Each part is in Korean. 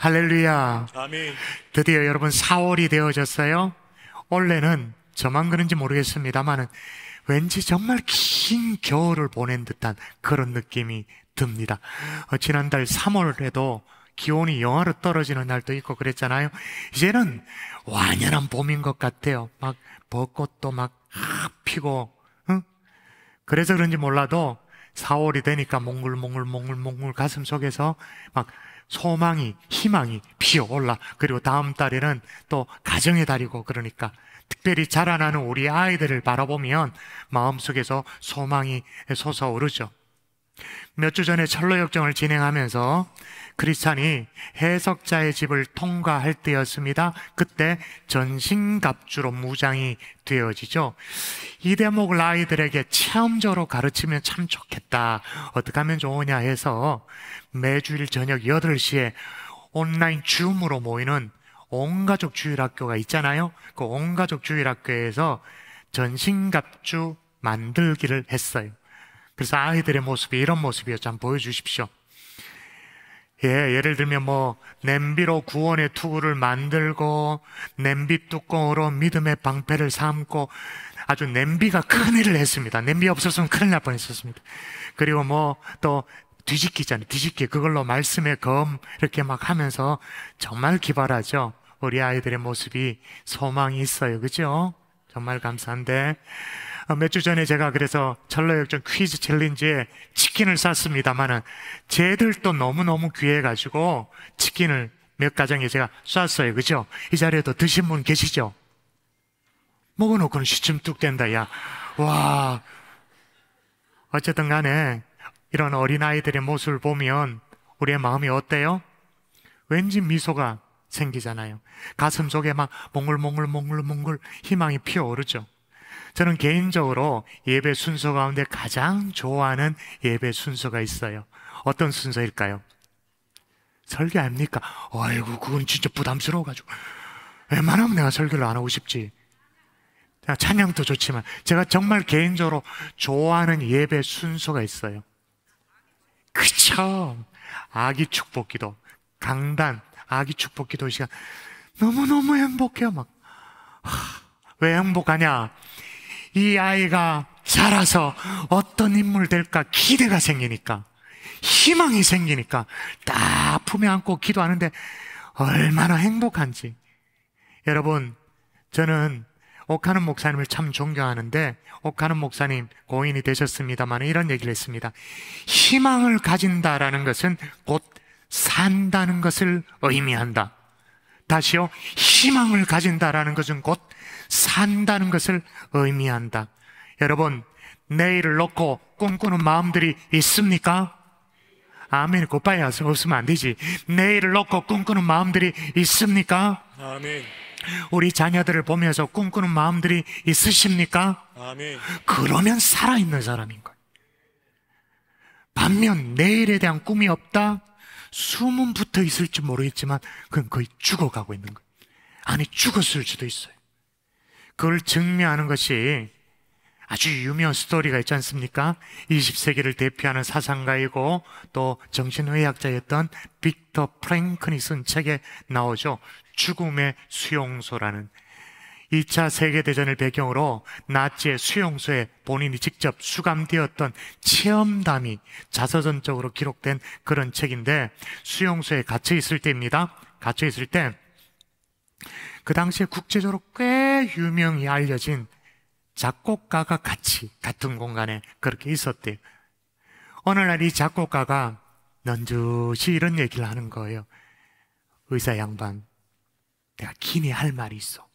할렐루야. 아멘. 드디어 여러분 4월이 되어졌어요. 원래는 저만 그런지 모르겠습니다만은 왠지 정말 긴 겨울을 보낸 듯한 그런 느낌이 듭니다. 어, 지난달 3월에도 기온이 영하로 떨어지는 날도 있고 그랬잖아요. 이제는 완연한 봄인 것 같아요. 막 벚꽃도 막 피고, 응? 그래서 그런지 몰라도 4월이 되니까 몽글몽글몽글몽글 가슴 속에서 막 소망이, 희망이 피어올라. 그리고 다음 달에는 또 가정의 달이고 그러니까 특별히 자라나는 우리 아이들을 바라보면 마음속에서 소망이 솟아오르죠. 몇주 전에 철로역정을 진행하면서 크리스찬이 해석자의 집을 통과할 때였습니다. 그때 전신갑주로 무장이 되어지죠. 이 대목을 아이들에게 체험적으로 가르치면 참 좋겠다. 어떻게 하면 좋으냐 해서 매주일 저녁 8시에 온라인 줌으로 모이는 온가족 주일학교가 있잖아요. 그 온가족 주일학교에서 전신갑주 만들기를 했어요. 그래서 아이들의 모습이 이런 모습이었죠. 한번 보여주십시오. 예, 예를 들면 뭐 냄비로 구원의 투구를 만들고 냄비 뚜껑으로 믿음의 방패를 삼고 아주 냄비가 큰 일을 했습니다. 냄비 없었으면 큰일 날 뻔했었습니다. 그리고 뭐 또 뒤집기잖아요. 뒤집기 그걸로 말씀의 검 이렇게 막 하면서 정말 기발하죠. 우리 아이들의 모습이 소망이 있어요. 그죠? 정말 감사한데 어, 몇주 전에 제가 그래서 철로역전 퀴즈 챌린지에 치킨을 쐈습니다만은 쟤들도 너무너무 귀해가지고 치킨을 몇 가정에 제가 쐈어요. 그죠? 이 자리에도 드신 분 계시죠? 먹어놓고는 시침 뚝 된다, 야. 와. 어쨌든 간에 이런 어린아이들의 모습을 보면 우리의 마음이 어때요? 왠지 미소가 생기잖아요. 가슴 속에 막 몽글몽글몽글몽글 희망이 피어오르죠. 저는 개인적으로 예배 순서 가운데 가장 좋아하는 예배 순서가 있어요. 어떤 순서일까요? 설교 아닙니까? 아이고, 그건 진짜 부담스러워가지고. 웬만하면 내가 설교를 안 하고 싶지. 아, 찬양도 좋지만, 제가 정말 개인적으로 좋아하는 예배 순서가 있어요. 그쵸? 아기 축복 기도, 강단, 아기 축복 기도 시간. 너무너무 행복해요, 막. 하, 왜 행복하냐? 이 아이가 자라서 어떤 인물 될까 기대가 생기니까 희망이 생기니까 딱 품에 안고 기도하는데 얼마나 행복한지. 여러분, 저는 옥하는 목사님을 참 존경하는데 옥하는 목사님 고인이 되셨습니다만 이런 얘기를 했습니다. 희망을 가진다라는 것은 곧 산다는 것을 의미한다. 다시요. 희망을 가진다라는 것은 곧 산다는 것을 의미한다. 여러분, 내일을 놓고 꿈꾸는 마음들이 있습니까? 아멘, 곧바야 웃으면 안 되지. 내일을 놓고 꿈꾸는 마음들이 있습니까? 아멘. 우리 자녀들을 보면서 꿈꾸는 마음들이 있으십니까? 아멘. 그러면 살아있는 사람인 거예요. 반면 내일에 대한 꿈이 없다? 숨은 붙어 있을지 모르겠지만 그건 거의 죽어가고 있는 거예요. 아니 죽었을 수도 있어요. 그걸 증명하는 것이 아주 유명한 스토리가 있지 않습니까? 20세기를 대표하는 사상가이고 또 정신의학자였던 빅터 프랭크니쓴 책에 나오죠. 죽음의 수용소라는 2차 세계대전을 배경으로 나치의 수용소에 본인이 직접 수감되었던 체험담이 자서전적으로 기록된 그런 책인데 수용소에 갇혀 있을 때입니다. 갇혀 있을 때 그 당시에 국제적으로 꽤 유명히 알려진 작곡가가 같이 같은 공간에 그렇게 있었대요. 어느 날 이 작곡가가 넌주시 이런 얘기를 하는 거예요. 의사 양반, 내가 기니 할 말이 있어.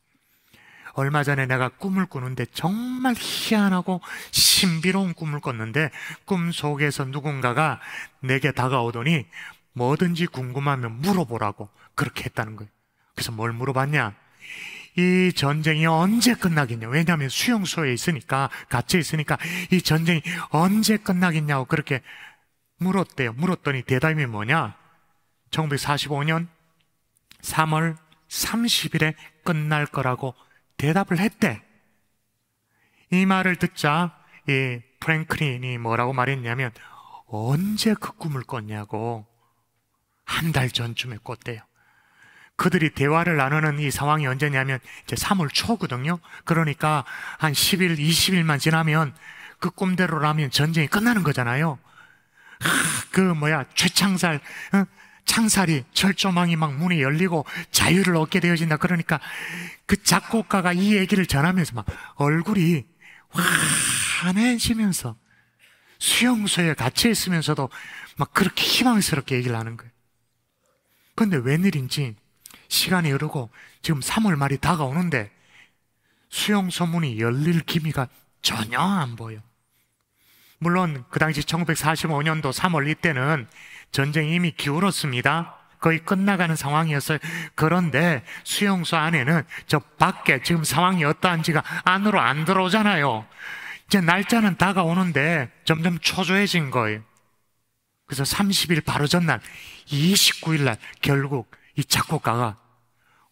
얼마 전에 내가 꿈을 꾸는데 정말 희한하고 신비로운 꿈을 꿨는데 꿈 속에서 누군가가 내게 다가오더니 뭐든지 궁금하면 물어보라고 그렇게 했다는 거예요. 그래서 뭘 물어봤냐? 이 전쟁이 언제 끝나겠냐. 왜냐하면 수용소에 있으니까, 갇혀 있으니까 이 전쟁이 언제 끝나겠냐고 그렇게 물었대요. 물었더니 대답이 뭐냐? 1945년 3월 30일에 끝날 거라고 대답을 했대. 이 말을 듣자 이 프랭클린이 뭐라고 말했냐면 언제 그 꿈을 꿨냐고 한 달 전쯤에 꿨대요. 그들이 대화를 나누는 이 상황이 언제냐면 이제 3월 초거든요. 그러니까 한 10일, 20일만 지나면 그 꿈대로라면 전쟁이 끝나는 거잖아요. 그 뭐야 최창살 창살이 철조망이 막 문이 열리고 자유를 얻게 되어진다. 그러니까 그 작곡가가 이 얘기를 전하면서 막 얼굴이 환해지면서 수용소에 갇혀 있으면서도 막 그렇게 희망스럽게 얘기를 하는 거예요. 근데 웬일인지 시간이 흐르고 지금 3월 말이 다가오는데 수용 소문이 열릴 기미가 전혀 안 보여. 물론 그 당시 1945년도 3월 이때는 전쟁이 이미 기울었습니다. 거의 끝나가는 상황이었어요. 그런데 수용소 안에는 저 밖에 지금 상황이 어떠한지가 안으로 안 들어오잖아요. 이제 날짜는 다가오는데 점점 초조해진 거예요. 그래서 30일 바로 전날 29일 날 결국 이 작곡가가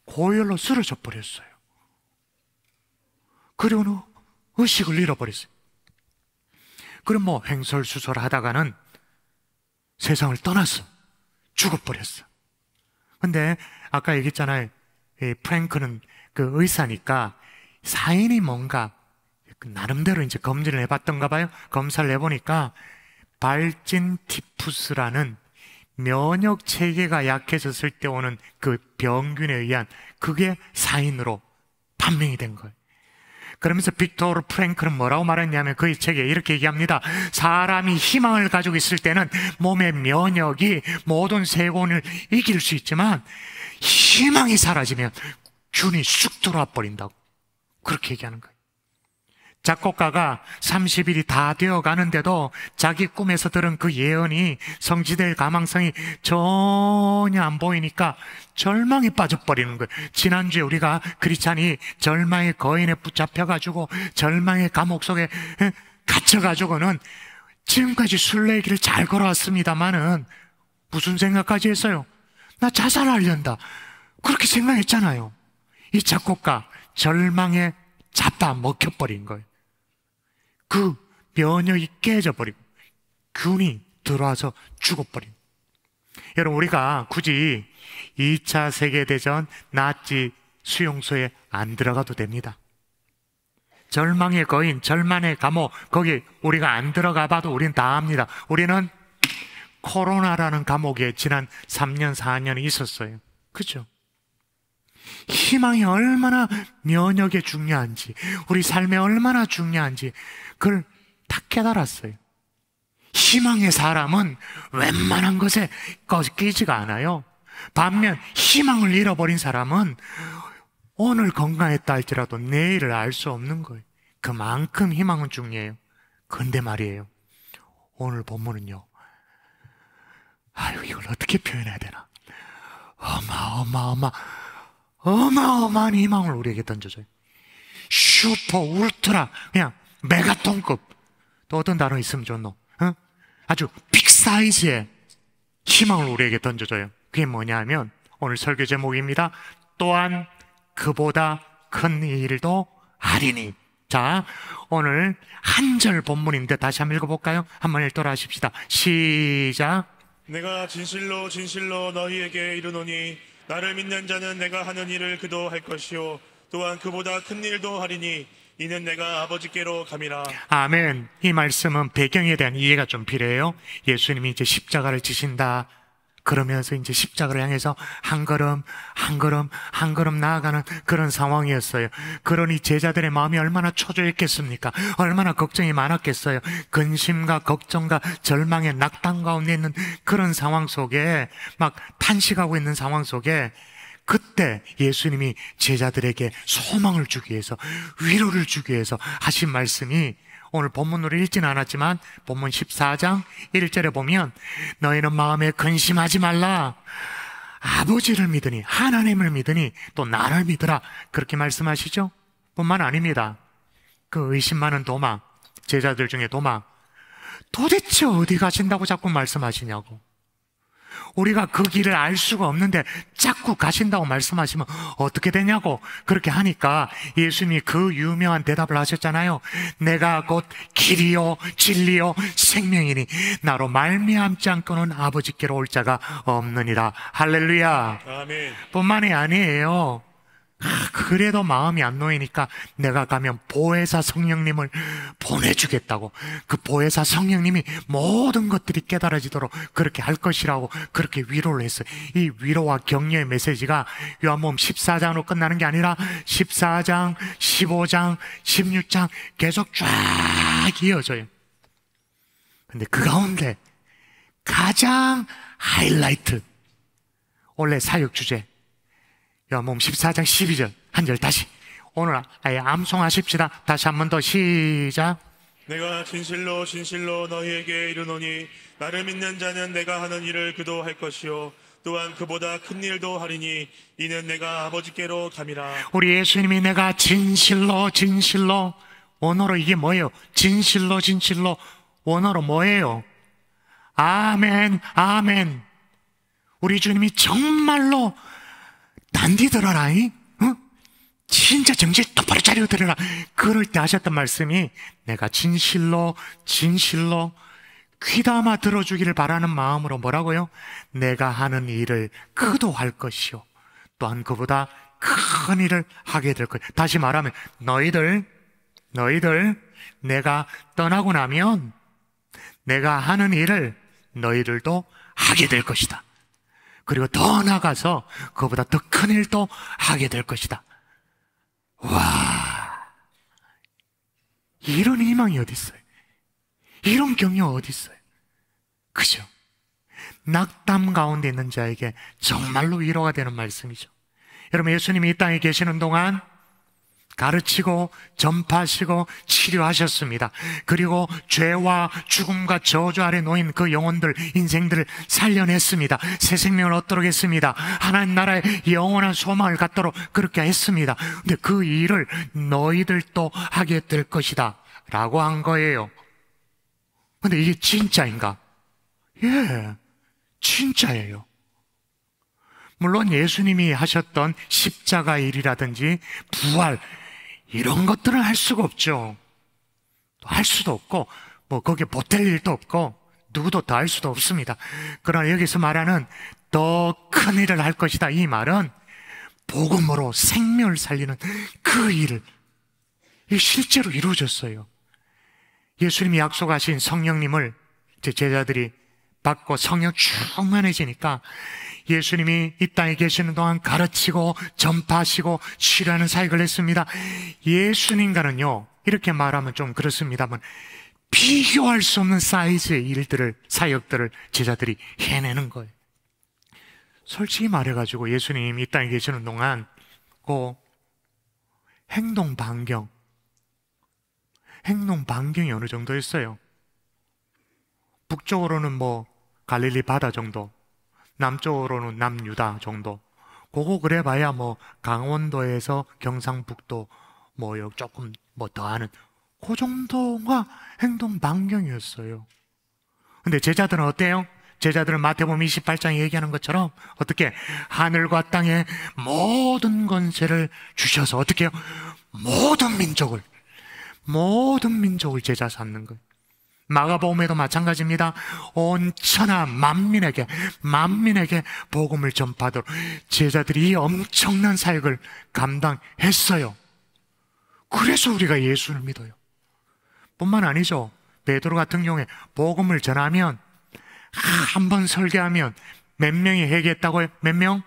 고열로 쓰러져 버렸어요. 그리고 는 의식을 잃어버렸어요. 그럼 뭐 횡설수설 하다가는 세상을 떠났어. 죽어버렸어. 근데 아까 얘기했잖아요. 프랭크는 그 의사니까 사인이 뭔가 그 나름대로 이제 검진을 해봤던가 봐요. 검사를 해보니까 발진 티푸스라는 면역 체계가 약해졌을 때 오는 그 병균에 의한 그게 사인으로 판명이 된 거예요. 그러면서 빅토르 프랭크는 뭐라고 말했냐면 그의 책에 이렇게 얘기합니다. 사람이 희망을 가지고 있을 때는 몸의 면역이 모든 세곤을 이길 수 있지만 희망이 사라지면 균이 쑥 들어와 버린다고 그렇게 얘기하는 거예요. 작곡가가 30일이 다 되어 가는데도 자기 꿈에서 들은 그 예언이 성지될 가망성이 전혀 안 보이니까 절망에 빠져버리는 거예요. 지난주에 우리가 크리찬이 절망의 거인에 붙잡혀가지고 절망의 감옥 속에 갇혀가지고는 지금까지 순례길을 잘 걸어왔습니다만은 무슨 생각까지 했어요? 나 자살하련다. 그렇게 생각했잖아요. 이 작곡가 절망에 잡다 먹혀버린 거예요. 그 면역이 깨져버리고 균이 들어와서 죽어버린 여러분 우리가 굳이 2차 세계대전 나치 수용소에 안 들어가도 됩니다 절망의 거인, 절망의 감옥 거기 우리가 안 들어가 봐도 우린 다 압니다 우리는 코로나라는 감옥에 지난 3년, 4년 있었어요 그죠? 희망이 얼마나 면역에 중요한지, 우리 삶에 얼마나 중요한지, 그걸 다 깨달았어요. 희망의 사람은 웬만한 것에 꺾이지가 않아요. 반면 희망을 잃어버린 사람은 오늘 건강했다 할지라도 내일을 알 수 없는 거예요. 그만큼 희망은 중요해요. 근데 말이에요. 오늘 본문은요. 아유, 이걸 어떻게 표현해야 되나. 어마어마어마, 어마어마한 희망을 우리에게 던져줘요. 슈퍼, 울트라, 그냥 메가톤급 또 어떤 단어 있으면 좋노? 어? 아주 빅사이즈의 희망을 우리에게 던져줘요. 그게 뭐냐면 오늘 설교 제목입니다. 또한 그보다 큰 일도 아리니. 자, 오늘 한절 본문인데 다시 한번 읽어볼까요? 한번 읽도록 하십시다. 시작. 내가 진실로 진실로 너희에게 이르노니 나를 믿는 자는 내가 하는 일을 그도 할 것이요 또한 그보다 큰 일도 하리니 이는 내가 아버지께로 감이라. 아멘. 이 말씀은 배경에 대한 이해가 좀 필요해요. 예수님이 이제 십자가를 지신다. 그러면서 이제 십자가를 향해서 한 걸음, 한 걸음, 한 걸음 나아가는 그런 상황이었어요. 그러니 제자들의 마음이 얼마나 초조했겠습니까 얼마나 걱정이 많았겠어요. 근심과 걱정과 절망의 낙담 가운데 있는 그런 상황 속에 막 탄식하고 있는 상황 속에 그때 예수님이 제자들에게 소망을 주기 위해서 위로를 주기 위해서 하신 말씀이 오늘 본문으로 읽진 않았지만 본문 14장 1절에 보면 너희는 마음에 근심하지 말라 아버지를 믿으니 하나님을 믿으니 또 나를 믿으라 그렇게 말씀하시죠? 뿐만 아닙니다. 그 의심 많은 도마 제자들 중에 도마 도대체 어디 가신다고 자꾸 말씀하시냐고 우리가 그 길을 알 수가 없는데 자꾸 가신다고 말씀하시면 어떻게 되냐고 그렇게 하니까 예수님이 그 유명한 대답을 하셨잖아요. 내가 곧 길이요 진리요 생명이니 나로 말미암지 않고는 아버지께로 올 자가 없느니라. 할렐루야. 아멘. 뿐만이 아니에요. 아, 그래도 마음이 안 놓이니까 내가 가면 보혜사 성령님을 보내주겠다고 그 보혜사 성령님이 모든 것들이 깨달아지도록 그렇게 할 것이라고 그렇게 위로를 했어요. 이 위로와 격려의 메시지가 요한음 14장으로 끝나는 게 아니라 14장, 15장, 16장 계속 쫙 이어져요. 근데 그 가운데 가장 하이라이트 원래 사역 주제 요한 14장 12절 한 절 다시 오늘 아예 암송하십시다 다시 한 번 더 시작 내가 진실로 진실로 너희에게 이르노니 나를 믿는 자는 내가 하는 일을 그도 할 것이요 또한 그보다 큰 일도 하리니 이는 내가 아버지께로 감이라 우리 예수님이 내가 진실로 진실로 원어로 이게 뭐예요? 진실로 진실로 원어로 뭐예요? 아멘 아멘 우리 주님이 정말로 난디 들어라잉? 어? 진짜 정신 똑바로 차리고 들어라. 그럴 때 하셨던 말씀이 내가 진실로, 진실로 귀담아 들어주기를 바라는 마음으로 뭐라고요? 내가 하는 일을 그도 할 것이요. 또한 그보다 큰 일을 하게 될 거예요. 다시 말하면 너희들, 너희들 내가 떠나고 나면 내가 하는 일을 너희들도 하게 될 것이다. 그리고 더 나가서 그보다 더 큰 일도 하게 될 것이다. 와, 이런 희망이 어디 있어요? 이런 경력 어디 있어요? 그죠? 낙담 가운데 있는 자에게 정말로 위로가 되는 말씀이죠. 여러분 예수님이 이 땅에 계시는 동안 가르치고 전파하시고 치료하셨습니다. 그리고 죄와 죽음과 저주 아래 놓인 그 영혼들, 인생들을 살려냈습니다. 새 생명을 얻도록 했습니다. 하나님 나라의 영원한 소망을 갖도록 그렇게 했습니다. 근데 그 일을 너희들도 하게 될 것이다. 라고 한 거예요. 근데 이게 진짜인가? 예, 진짜예요. 물론 예수님이 하셨던 십자가 일이라든지 부활, 이런 것들은 할 수가 없죠. 할 수도 없고, 뭐, 거기에 보탤 일도 없고, 누구도 더 할 수도 없습니다. 그러나 여기서 말하는 더 큰 일을 할 것이다. 이 말은 복음으로 생명을 살리는 그 일을 실제로 이루어졌어요. 예수님이 약속하신 성령님을 제자들이 받고 성령 충만해지니까 예수님이 이 땅에 계시는 동안 가르치고 전파하시고 치료하는 사역을 했습니다. 예수님과는요, 이렇게 말하면 좀 그렇습니다만, 비교할 수 없는 사이즈의 일들을, 사역들을 제자들이 해내는 거예요. 솔직히 말해가지고 예수님 이 땅에 계시는 동안, 고, 그 행동 반경. 행동 반경이 어느 정도였어요? 북쪽으로는 뭐, 갈릴리 바다 정도, 남쪽으로는 남유다 정도. 그거 그래봐야 뭐 강원도에서 경상북도 뭐 조금 뭐 더하는 그 정도가 행동 반경이었어요. 근데 제자들은 어때요? 제자들은 마태복음 28장에 얘기하는 것처럼 어떻게 하늘과 땅의 모든 권세를 주셔서 어떻게 요 모든 민족을 모든 민족을 제자 삼는 거예요. 마가복음에도 마찬가지입니다. 온 천하 만민에게 만민에게 복음을 전파하도록 제자들이 이 엄청난 사역을 감당했어요. 그래서 우리가 예수를 믿어요. 뿐만 아니죠. 베드로 같은 경우에 복음을 전하면 한 번 설계하면 몇 명이 회개했다고요? 몇 명?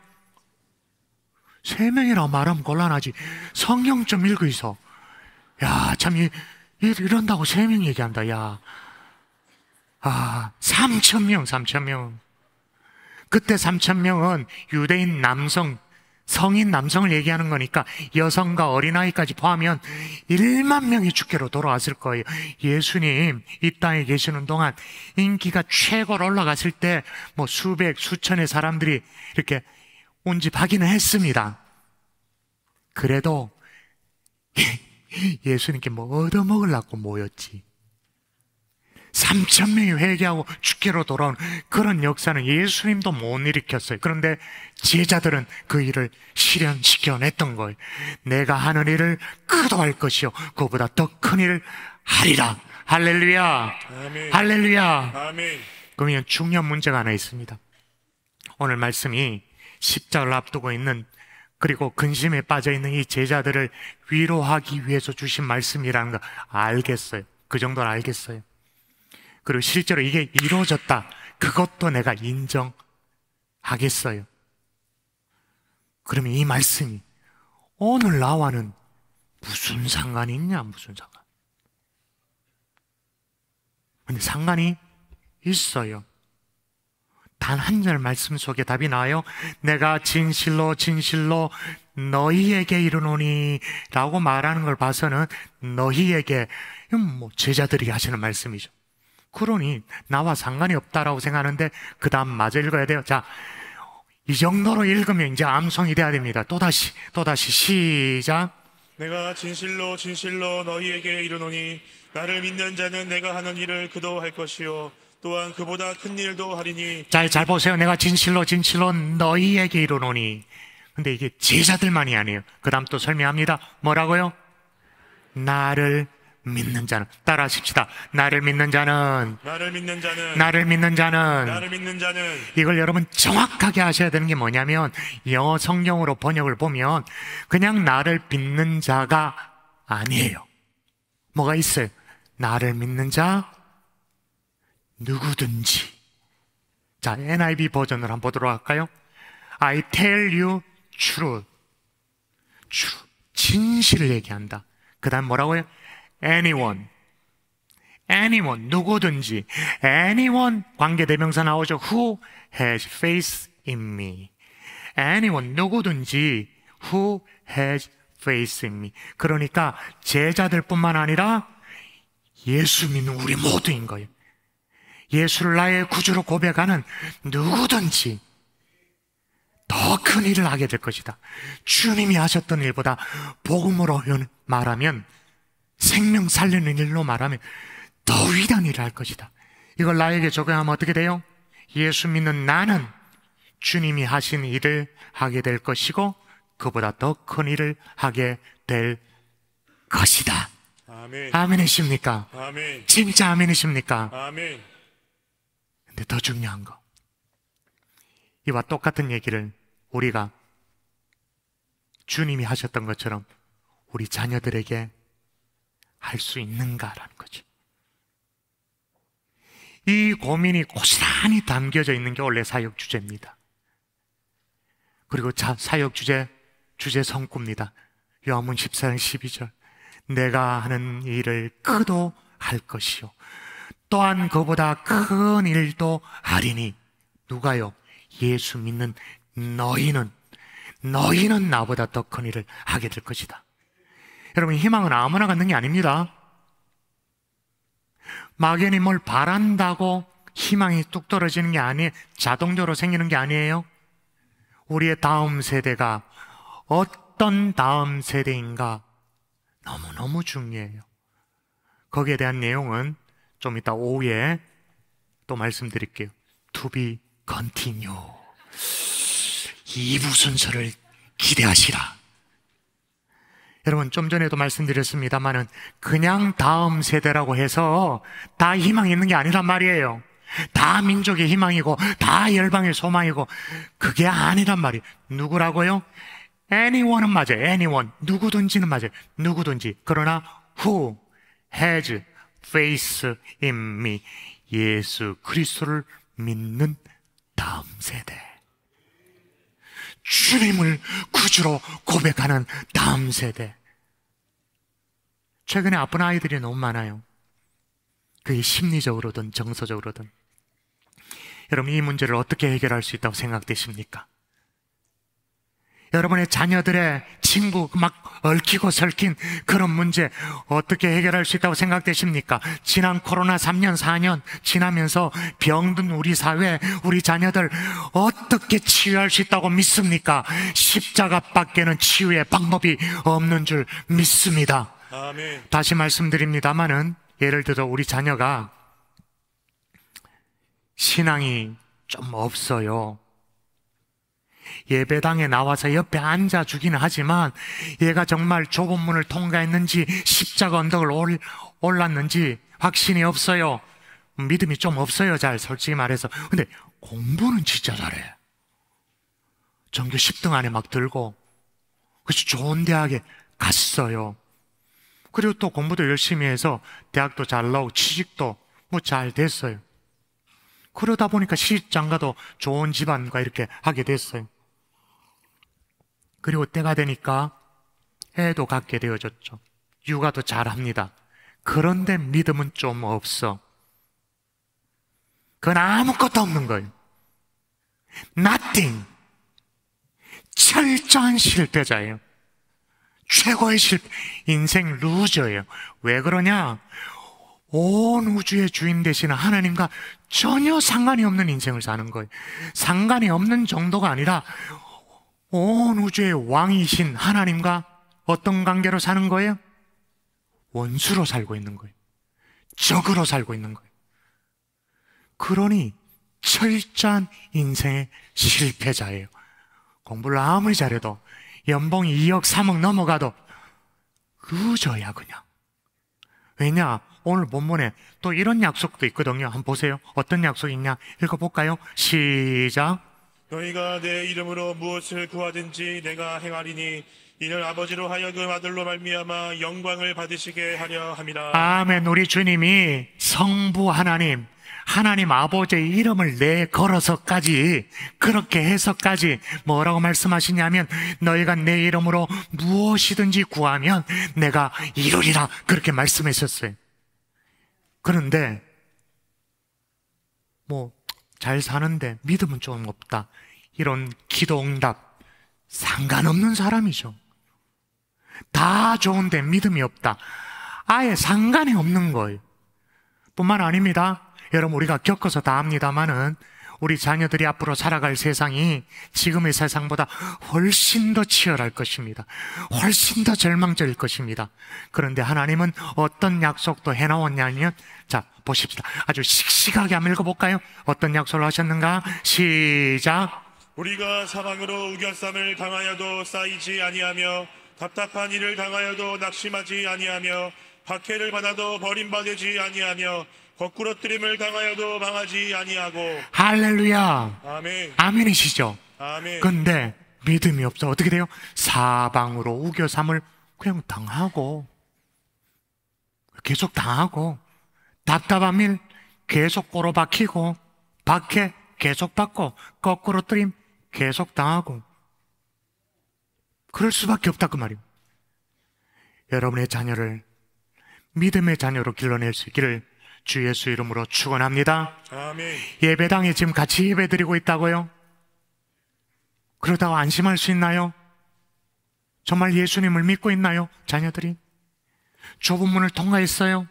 세 명이라 말하면 곤란하지. 성경 좀 읽으이소. 야, 참, 이, 이런다고 세 명 얘기한다. 야, 아, 3천 명, 3천 명. 그때 3천 명은 유대인 남성, 성인 남성을 얘기하는 거니까 여성과 어린아이까지 포함하면 1만 명이 주께로 돌아왔을 거예요. 예수님 이 땅에 계시는 동안 인기가 최고로 올라갔을 때 뭐 수백, 수천의 사람들이 이렇게 온집 하기는 했습니다. 그래도 예수님께 뭐 얻어먹으려고 모였지. 3천 명이 회개하고 주께로 돌아온 그런 역사는 예수님도 못 일으켰어요. 그런데 제자들은 그 일을 실현시켜냈던 거예요. 내가 하는 일을 그도 할 것이요. 그보다 더 큰 일을 하리라. 할렐루야. 아멘. 할렐루야. 아멘. 그러면 중요한 문제가 하나 있습니다. 오늘 말씀이 십자를 앞두고 있는 그리고 근심에 빠져 있는 이 제자들을 위로하기 위해서 주신 말씀이라는 거 알겠어요. 그 정도는 알겠어요. 그리고 실제로 이게 이루어졌다. 그것도 내가 인정하겠어요. 그러면 이 말씀이 오늘 나와는 무슨 상관이 있냐, 무슨 상관. 근데 상관이 있어요. 단 한 절 말씀 속에 답이 나와요. 내가 진실로, 진실로 너희에게 이르노니 라고 말하는 걸 봐서는 너희에게, 음, 뭐 제자들이 하시는 말씀이죠. 그러니 나와 상관이 없다라고 생각하는데 그 다음 마저 읽어야 돼요. 자, 이 정도로 읽으면 이제 암송이 돼야 됩니다. 또다시, 또다시 시작. 내가 진실로 진실로 너희에게 이르노니 나를 믿는 자는 내가 하는 일을 그도 할 것이요 또한 그보다 큰 일도 하리니 잘, 잘 보세요. 내가 진실로 진실로 너희에게 이르노니 근데 이게 제자들만이 아니에요. 그 다음 또 설명합니다. 뭐라고요? 나를 믿는 자는 따라하십시다. 나를 믿는 자는 나를 믿는 자는 나를 믿는 자는 나를 믿는 자는 이걸 여러분 정확하게 아셔야 되는 게 뭐냐면 영어 성경으로 번역을 보면 그냥 나를 믿는 자가 아니에요. 뭐가 있어요? 나를 믿는 자 누구든지 자 NIV 버전을 한번 보도록 할까요? I tell you truth, truth 진실을 얘기한다. 그다음 뭐라고요? anyone. anyone, 누구든지. anyone, 관계대명사 나오죠. who has faith in me. anyone, 누구든지. who has faith in me. 그러니까 제자들 뿐만 아니라 예수 믿는 우리 모두인 거예요. 예수를 나의 구주로 고백하는 누구든지 더 큰 일을 하게 될 것이다. 주님이 하셨던 일보다 복음으로 말하면 생명 살리는 일로 말하면 더 위대한 일을 할 것이다. 이걸 나에게 적어 하면 어떻게 돼요? 예수 믿는 나는 주님이 하신 일을 하게 될 것이고 그보다 더 큰 일을 하게 될 것이다. 아멘. 아멘이십니까? 아멘. 진짜 아멘이십니까? 아멘. 근데 더 중요한 거. 이와 똑같은 얘기를 우리가 주님이 하셨던 것처럼 우리 자녀들에게 할수 있는가라는 거지. 이 고민이 고스란히 담겨져 있는 게 원래 사역 주제입니다. 그리고 자, 사역 주제, 주제 성구입니다. 요한문 14장 12절. 내가 하는 일을 크도 할 것이요. 또한 그보다 큰 일도 하리니. 누가요? 예수 믿는 너희는, 너희는 나보다 더 큰 일을 하게 될 것이다. 여러분, 희망은 아무나 갖는 게 아닙니다. 막연히 뭘 바란다고 희망이 뚝 떨어지는 게 아니, 자동적으로 생기는 게 아니에요. 우리의 다음 세대가 어떤 다음 세대인가 너무너무 중요해요. 거기에 대한 내용은 좀 이따 오후에 또 말씀드릴게요. To be continue. 2부 순서를 기대하시라. 여러분 좀 전에도 말씀드렸습니다만은 그냥 다음 세대라고 해서 다 희망 이 있는 게 아니란 말이에요. 다 민족의 희망이고 다 열방의 소망이고 그게 아니란 말이에요. 누구라고요? anyone은 맞아요. anyone 누구든지는 맞아요. 누구든지 그러나 who has faith in me 예수 그리스도를 믿는 다음 세대. 주님을 구주로 고백하는 다음 세대. 최근에 아픈 아이들이 너무 많아요. 그게 심리적으로든 정서적으로든. 여러분, 이 문제를 어떻게 해결할 수 있다고 생각되십니까? 여러분의 자녀들의 친구 막 얽히고 설킨 그런 문제 어떻게 해결할 수 있다고 생각되십니까? 지난 코로나 3년 4년 지나면서 병든 우리 사회 우리 자녀들 어떻게 치유할 수 있다고 믿습니까? 십자가밖에는 치유의 방법이 없는 줄 믿습니다. 아멘. 다시 말씀드립니다만은 예를 들어 우리 자녀가 신앙이 좀 없어요. 예배당에 나와서 옆에 앉아주기는 하지만 얘가 정말 좁은 문을 통과했는지 십자가 언덕을 올, 올랐는지 확신이 없어요. 믿음이 좀 없어요, 잘, 솔직히 말해서. 근데 공부는 진짜 잘해. 전교 10등 안에 막 들고, 그래서 좋은 대학에 갔어요. 그리고 또 공부도 열심히 해서 대학도 잘 나오고 취직도 뭐 잘 됐어요. 그러다 보니까 시집장가도 좋은 집안과 이렇게 하게 됐어요. 그리고 때가 되니까 해도 갖게 되어졌죠. 육아도 잘합니다. 그런데 믿음은 좀 없어. 그건 아무것도 없는 거예요. nothing. 철저한 실패자예요. 최고의 실패, 인생 루저예요. 왜 그러냐? 온 우주의 주인 되시는 하나님과 전혀 상관이 없는 인생을 사는 거예요. 상관이 없는 정도가 아니라 온 우주의 왕이신 하나님과 어떤 관계로 사는 거예요? 원수로 살고 있는 거예요. 적으로 살고 있는 거예요. 그러니 철저한 인생의 실패자예요. 공부를 아무리 잘해도 연봉이 2억, 3억 넘어가도 루저야 그냥. 왜냐? 오늘 본문에 또 이런 약속도 있거든요. 한번 보세요. 어떤 약속이 있냐? 읽어볼까요? 시작. 너희가 내 이름으로 무엇을 구하든지 내가 행하리니 이는 아버지로 하여금 아들로 말미암아 영광을 받으시게 하려 함이라. 아멘. 우리 주님이 성부 하나님, 하나님 아버지의 이름을 내 걸어서까지 그렇게 해서까지 뭐라고 말씀하시냐면 너희가 내 이름으로 무엇이든지 구하면 내가 이루리라 그렇게 말씀하셨어요. 그런데 뭐잘 사는데 믿음은 좀 없다. 이런 기도 응답. 상관없는 사람이죠. 다 좋은데 믿음이 없다. 아예 상관이 없는 거예요. 뿐만 아닙니다. 여러분, 우리가 겪어서 다합니다마는 우리 자녀들이 앞으로 살아갈 세상이 지금의 세상보다 훨씬 더 치열할 것입니다. 훨씬 더 절망적일 것입니다. 그런데 하나님은 어떤 약속도 해놓았냐면, 자, 보십시다. 아주 씩씩하게 한번 읽어볼까요? 어떤 약속을 하셨는가? 시작. 우리가 사방으로 우겨쌈을 당하여도 쌓이지 아니하며 답답한 일을 당하여도 낙심하지 아니하며 박해를 받아도 버림받지 아니하며 거꾸로 뜨림을 당하여도 망하지 아니하고 할렐루야 아멘 아멘이시죠 아멘 근데 믿음이 없어 어떻게 돼요? 사방으로 우겨삼을 그냥 당하고 계속 당하고 답답함일 계속 꼬로박히고 박해 계속 받고 거꾸로 뜨림 계속 당하고 그럴 수밖에 없다 그 말입니다. 여러분의 자녀를 믿음의 자녀로 길러낼 수 있기를 주 예수 이름으로 축원합니다. 예배당에 지금 같이 예배드리고 있다고요? 그러다 안심할 수 있나요? 정말 예수님을 믿고 있나요? 자녀들이 좁은 문을 통과했어요.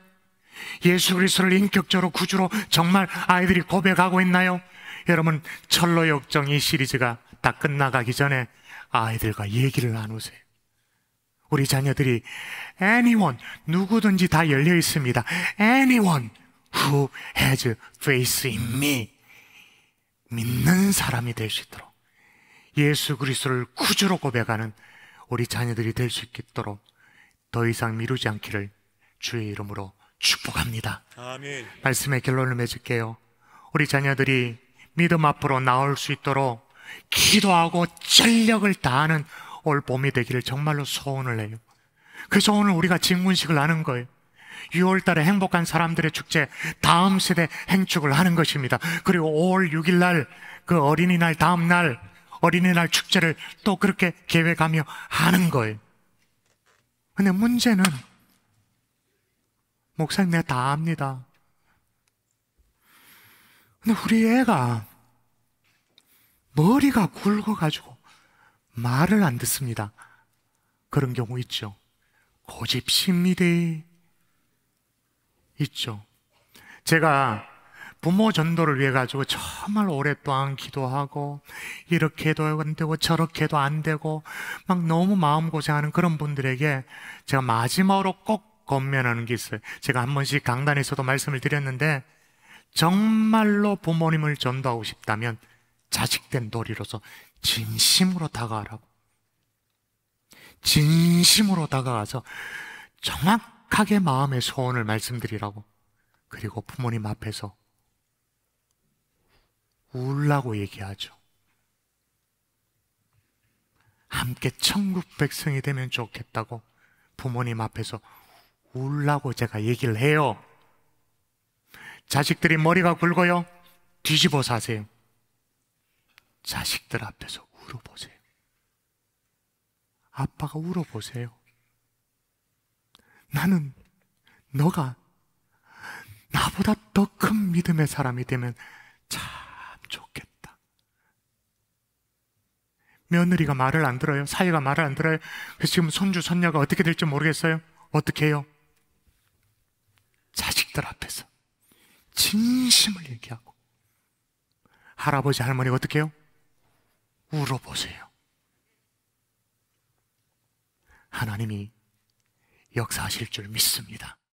예수 그리스도를 인격적으로 구주로 정말 아이들이 고백하고 있나요? 여러분 철로 역정이 시리즈가 다 끝나가기 전에 아이들과 얘기를 나누세요. 우리 자녀들이 anyone 누구든지 다 열려 있습니다. anyone who has faith in me 믿는 사람이 될 수 있도록 예수 그리스도를 구주로 고백하는 우리 자녀들이 될 수 있도록 더 이상 미루지 않기를 주의 이름으로 축복합니다. 아멘. 말씀의 결론을 맺을게요. 우리 자녀들이 믿음 앞으로 나올 수 있도록 기도하고 전력을 다하는 올 봄이 되기를 정말로 소원을 해요. 그래서 오늘 우리가 직문식을 하는 거예요. 6월 달에 행복한 사람들의 축제, 다음 세대 행축을 하는 것입니다. 그리고 5월 6일 날, 그 어린이날 다음 날, 어린이날 축제를 또 그렇게 계획하며 하는 거예요. 근데 문제는 목사님 내가 다 압니다. 근데 우리 애가 머리가 굵어가지고 말을 안 듣습니다. 그런 경우 있죠. 고집심리대 있죠. 제가 부모 전도를 위해 가지고 정말 오랫동안 기도하고 이렇게도 안 되고 저렇게도 안 되고 막 너무 마음 고생하는 그런 분들에게 제가 마지막으로 꼭 건면하는게 있어요. 제가 한 번씩 강단에서도 말씀을 드렸는데 정말로 부모님을 전도하고 싶다면 자식된 도리로서 진심으로 다가가라고. 진심으로 다가가서 정확하게 마음의 소원을 말씀드리라고. 그리고 부모님 앞에서 울라고 얘기하죠. 함께 천국 백성이 되면 좋겠다고 부모님 앞에서 울라고 제가 얘기를 해요. 자식들이 머리가 굵어요. 뒤집어 사세요. 자식들 앞에서 울어보세요. 아빠가 울어보세요. 나는 너가 나보다 더 큰 믿음의 사람이 되면 참 좋겠다. 며느리가 말을 안 들어요. 사위가 말을 안 들어요. 그래서 지금 손주, 손녀가 어떻게 될지 모르겠어요. 어떻게 해요? 자식들 앞에서 진심을 얘기하고 할아버지 할머니 어떻게 해요? 울어보세요. 하나님이 역사하실 줄 믿습니다.